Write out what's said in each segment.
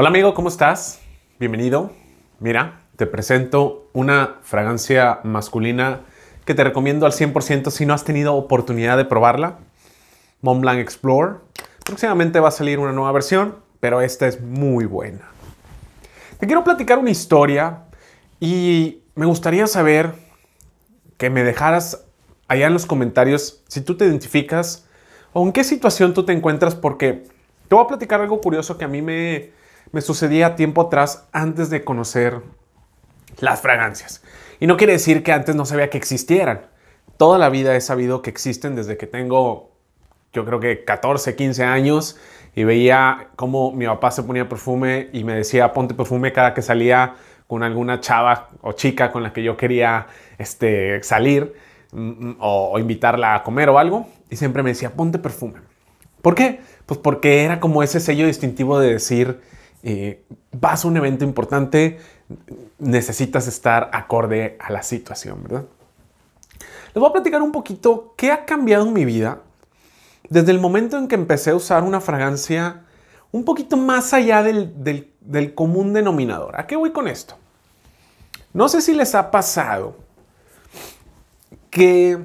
Hola amigo, ¿cómo estás? Bienvenido. Mira, te presento una fragancia masculina que te recomiendo al 100% si no has tenido oportunidad de probarla. Montblanc Explore. Próximamente va a salir una nueva versión, pero esta es muy buena. Te quiero platicar una historia y me gustaría saber que me dejaras allá en los comentarios si tú te identificas o en qué situación tú te encuentras porque te voy a platicar algo curioso que a mí me, me sucedía tiempo atrás antes de conocer las fragancias. Y no quiere decir que antes no sabía que existieran. Toda la vida he sabido que existen desde que tengo, yo creo que 14, 15 años y veía cómo mi papá se ponía perfume y me decía ponte perfume cada que salía con alguna chava o chica con la que yo quería este, salir mm, mm, o, o invitarla a comer o algo. Y siempre me decía ponte perfume. ¿Por qué? Pues porque era como ese sello distintivo de decir eh, vas a un evento importante, necesitas estar acorde a la situación, ¿verdad? Les voy a platicar un poquito qué ha cambiado en mi vida desde el momento en que empecé a usar una fragancia un poquito más allá del, del común denominador. ¿A qué voy con esto? No sé si les ha pasado que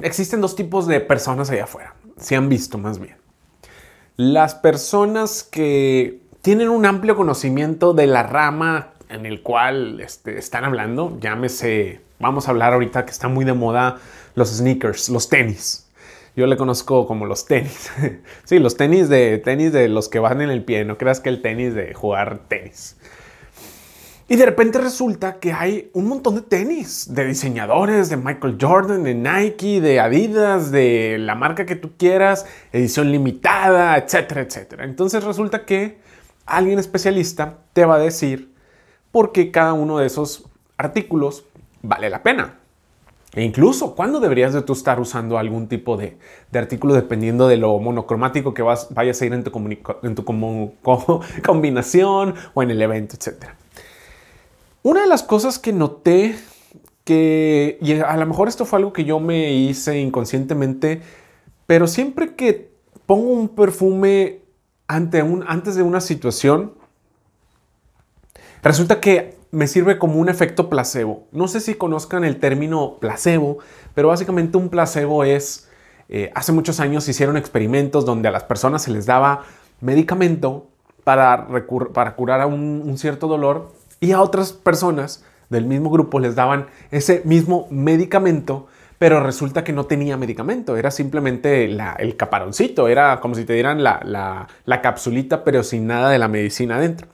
existen dos tipos de personas allá afuera. Se han visto más bien. Las personas que tienen un amplio conocimiento de la rama en el cual este, están hablando. Llámese, vamos a hablar ahorita que está muy de moda los sneakers, los tenis. Yo le conozco como los tenis. sí, los tenis de tenis de los que van en el pie. No creas que el tenis de jugar tenis. Y de repente resulta que hay un montón de tenis de diseñadores, de Michael Jordan, de Nike, de Adidas, de la marca que tú quieras, edición limitada, etcétera, etcétera. Entonces resulta que alguien especialista te va a decir por qué cada uno de esos artículos vale la pena. E incluso, ¿cuándo deberías de tú estar usando algún tipo de, artículo dependiendo de lo monocromático que vas, vayas a ir en tu, en tu combinación o en el evento, etcétera? Una de las cosas que noté que, y a lo mejor esto fue algo que yo me hice inconscientemente, pero siempre que pongo un perfume ante un, antes de una situación, resulta que me sirve como un efecto placebo. No sé si conozcan el término placebo, pero básicamente un placebo es, eh, hace muchos años hicieron experimentos donde a las personas se les daba medicamento para, para curar a un cierto dolor y a otras personas del mismo grupo les daban ese mismo medicamento pero resulta que no tenía medicamento, era simplemente el caparoncito, era como si te dieran la, la, la capsulita, pero sin nada de la medicina adentro.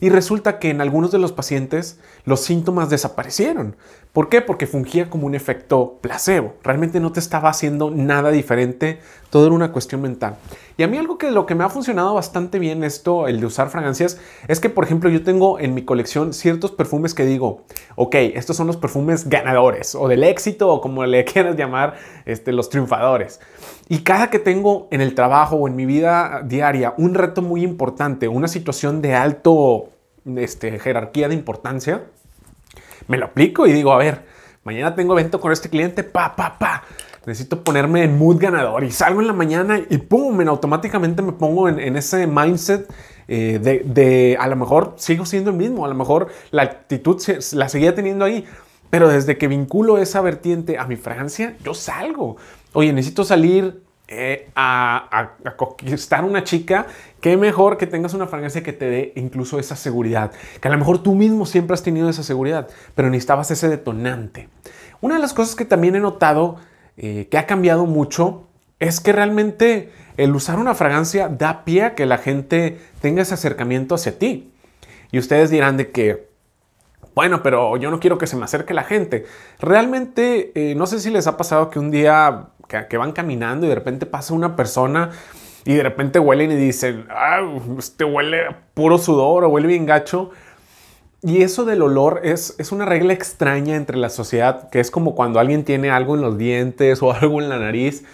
Y resulta que en algunos de los pacientes los síntomas desaparecieron. ¿Por qué? Porque fungía como un efecto placebo. Realmente no te estaba haciendo nada diferente. Todo era una cuestión mental. Y a mí algo que lo que me ha funcionado bastante bien esto, el de usar fragancias, es que por ejemplo yo tengo en mi colección ciertos perfumes que digo, ok, estos son los perfumes ganadores o del éxito o como le quieras llamar, este, los triunfadores. Y cada que tengo en el trabajo o en mi vida diaria un reto muy importante, una situación de alto este, jerarquía de importancia, me lo aplico y digo, a ver, mañana tengo evento con este cliente, pa, pa, pa. Necesito ponerme en mood ganador y salgo en la mañana y pum, automáticamente me pongo en, ese mindset eh, de, de, a lo mejor sigo siendo el mismo, a lo mejor la actitud la seguía teniendo ahí, pero desde que vinculo esa vertiente a mi fragancia, yo salgo. Oye, necesito salir eh, a, conquistar una chica, qué mejor que tengas una fragancia que te dé incluso esa seguridad, que a lo mejor tú mismo siempre has tenido esa seguridad, pero necesitabas ese detonante. Una de las cosas que también he notado eh, que ha cambiado mucho es que realmente el usar una fragancia da pie a que la gente tenga ese acercamiento hacia ti. Y ustedes dirán de que, bueno, pero yo no quiero que se me acerque la gente. Realmente, eh, no sé si les ha pasado que un día que, van caminando y de repente pasa una persona y de repente huelen y dicen, ah, este huele puro sudor o huele bien gacho. Y eso del olor es, una regla extraña entre la sociedad, que es como cuando alguien tiene algo en los dientes o algo en la nariz,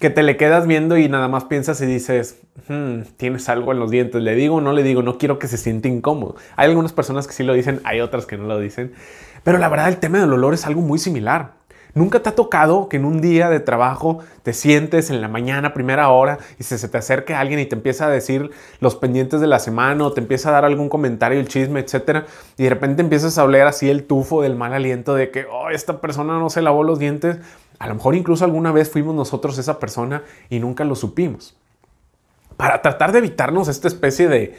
que te le quedas viendo y nada más piensas y dices, hmm, tienes algo en los dientes, le digo o no le digo, no quiero que se sienta incómodo. Hay algunas personas que sí lo dicen, hay otras que no lo dicen, pero la verdad el tema del olor es algo muy similar. ¿Nunca te ha tocado que en un día de trabajo te sientes en la mañana, primera hora, y se, te acerque alguien y te empieza a decir los pendientes de la semana o te empieza a dar algún comentario, el chisme, etcétera? Y de repente empiezas a hablar así el tufo del mal aliento de que, oh, esta persona no se lavó los dientes. A lo mejor incluso alguna vez fuimos nosotros esa persona y nunca lo supimos. Para tratar de evitarnos esta especie de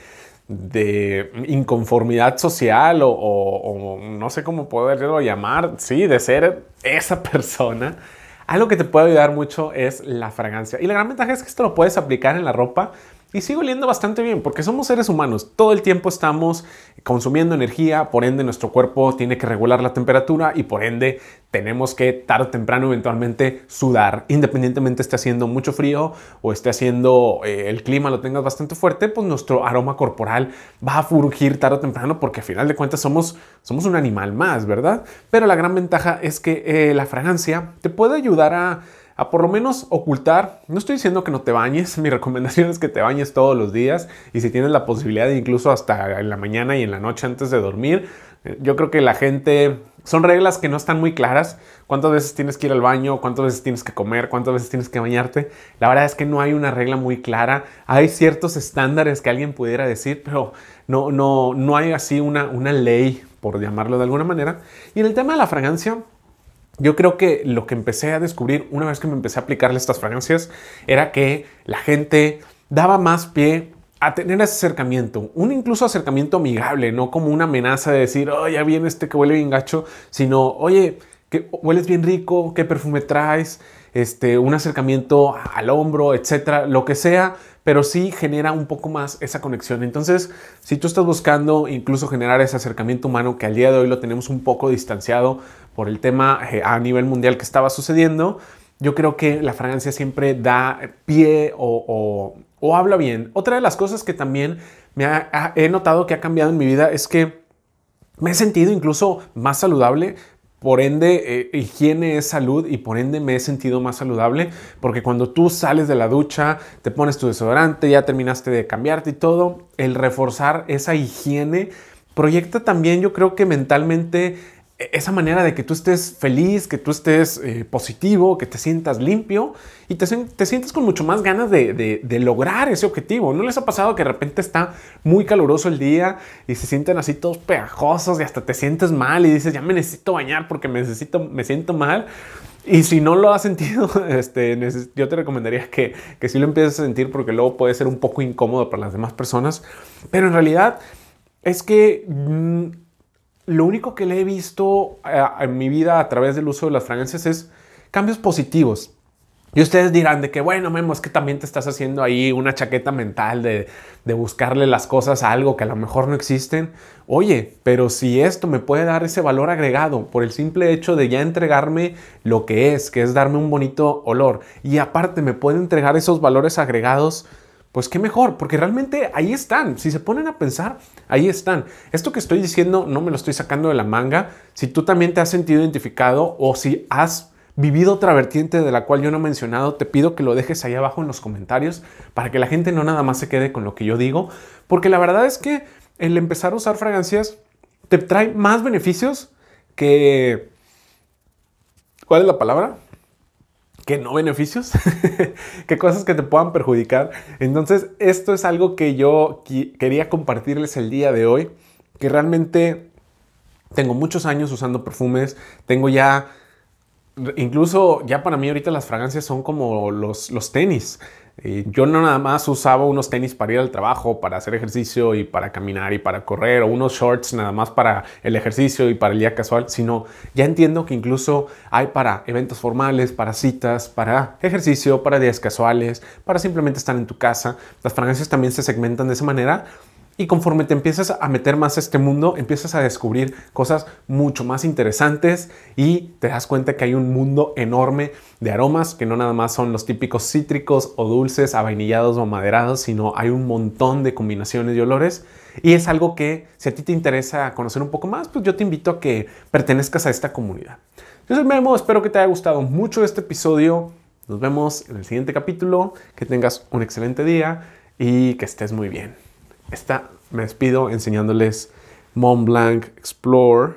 de inconformidad social o, no sé cómo poderlo llamar, sí, de ser esa persona, algo que te puede ayudar mucho es la fragancia. Y la gran ventaja es que esto lo puedes aplicar en la ropa y sigo oliendo bastante bien porque somos seres humanos. Todo el tiempo estamos consumiendo energía, por ende nuestro cuerpo tiene que regular la temperatura y por ende tenemos que tarde o temprano eventualmente sudar. Independientemente esté haciendo mucho frío o esté haciendo eh, el clima lo tengas bastante fuerte, pues nuestro aroma corporal va a furgir tarde o temprano porque al final de cuentas somos, somos un animal más, ¿verdad? Pero la gran ventaja es que eh, la fragancia te puede ayudar a a por lo menos ocultar. No estoy diciendo que no te bañes, mi recomendación es que te bañes todos los días y si tienes la posibilidad, incluso hasta en la mañana y en la noche antes de dormir. Eh, yo creo que la gente son reglas que no están muy claras. ¿Cuántas veces tienes que ir al baño? ¿Cuántas veces tienes que comer? ¿Cuántas veces tienes que bañarte? La verdad es que no hay una regla muy clara. Hay ciertos estándares que alguien pudiera decir, pero no, no, no hay así una, una ley, por llamarlo de alguna manera. Y en el tema de la fragancia, yo creo que lo que empecé a descubrir una vez que me empecé a aplicarle estas fragancias era que la gente daba más pie a tener ese acercamiento, un incluso acercamiento amigable, no como una amenaza de decir, oh, ya viene este que huele bien gacho, sino, oye, que hueles bien rico, qué perfume traes, este, un acercamiento al hombro, etcétera, lo que sea, pero sí genera un poco más esa conexión. Entonces, si tú estás buscando incluso generar ese acercamiento humano que al día de hoy lo tenemos un poco distanciado, por el tema eh, a nivel mundial que estaba sucediendo, yo creo que la fragancia siempre da pie o, habla bien. Otra de las cosas que también me he notado que ha cambiado en mi vida es que me he sentido incluso más saludable, por ende, eh, higiene es salud y por ende me he sentido más saludable porque cuando tú sales de la ducha, te pones tu desodorante, ya terminaste de cambiarte y todo, el reforzar esa higiene proyecta también yo creo que mentalmente e-, esa manera de que tú estés feliz, que tú estés eh, positivo, que te sientas limpio y te, te sientes con mucho más ganas de, lograr ese objetivo. ¿No les ha pasado que de repente está muy caluroso el día y se sienten así todos pegajosos y hasta te sientes mal y dices, ya me necesito bañar porque me, necesito, me siento mal? Y si no lo has sentido, este, yo te recomendaría que, que sí lo empieces a sentir porque luego puede ser un poco incómodo para las demás personas. Pero en realidad es que... Mm, lo único que le he visto eh, en mi vida a través del uso de las fragancias es cambios positivos. Y ustedes dirán de que, bueno, Memo, es que también te estás haciendo ahí una chaqueta mental de, de, buscarle las cosas a algo que a lo mejor no existen. Oye, pero si esto me puede dar ese valor agregado por el simple hecho de ya entregarme lo que es, que es darme un bonito olor, y aparte me puede entregar esos valores agregados, pues qué mejor, porque realmente ahí están. Si se ponen a pensar, ahí están. Esto que estoy diciendo no me lo estoy sacando de la manga. Si tú también te has sentido identificado o si has vivido otra vertiente de la cual yo no he mencionado, te pido que lo dejes ahí abajo en los comentarios para que la gente no nada más se quede con lo que yo digo, porque la verdad es que el empezar a usar fragancias te trae más beneficios que... ¿Cuál es la palabra? que no beneficios, que cosas que te puedan perjudicar. Entonces, esto es algo que yo quería compartirles el día de hoy, que realmente tengo muchos años usando perfumes, tengo ya, incluso ya para mí ahorita las fragancias son como los tenis yo no nada más usaba unos tenis para ir al trabajo, para hacer ejercicio y para caminar y para correr, o unos shorts nada más para el ejercicio y para el día casual, sino ya entiendo que incluso hay para eventos formales, para citas, para ejercicio, para días casuales, para simplemente estar en tu casa. Las fragancias también se segmentan de esa manera y conforme te empiezas a meter más a este mundo, empiezas a descubrir cosas mucho más interesantes y te das cuenta que hay un mundo enorme de aromas que no nada más son los típicos cítricos o dulces, avainillados o maderados, sino hay un montón de combinaciones de olores. Y es algo que si a ti te interesa conocer un poco más, pues yo te invito a que pertenezcas a esta comunidad. Yo soy Memo, espero que te haya gustado mucho este episodio. Nos vemos en el siguiente capítulo, que tengas un excelente día y que estés muy bien. Esta me despido enseñándoles Mont Blanc Explore,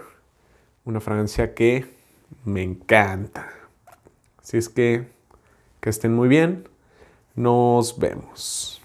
una fragancia que me encanta. Así es que que estén muy bien. Nos vemos.